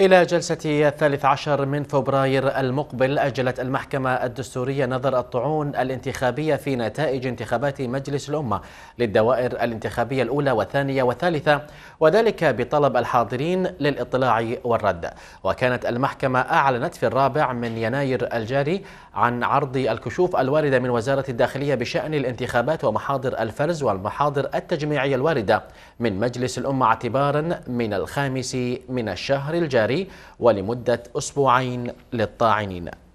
إلى جلسة الثالث عشر من فبراير المقبل أجلت المحكمة الدستورية نظر الطعون الانتخابية في نتائج انتخابات مجلس الأمة للدوائر الانتخابية الأولى والثانية والثالثة وذلك بطلب الحاضرين للإطلاع والرد وكانت المحكمة أعلنت في الرابع من يناير الجاري عن عرض الكشوف الواردة من وزارة الداخلية بشأن الانتخابات ومحاضر الفرز والمحاضر التجميعية الواردة من مجلس الأمة اعتبارا من الخامس من الشهر الجاري الجاري ولمدة أسبوعين للطاعنين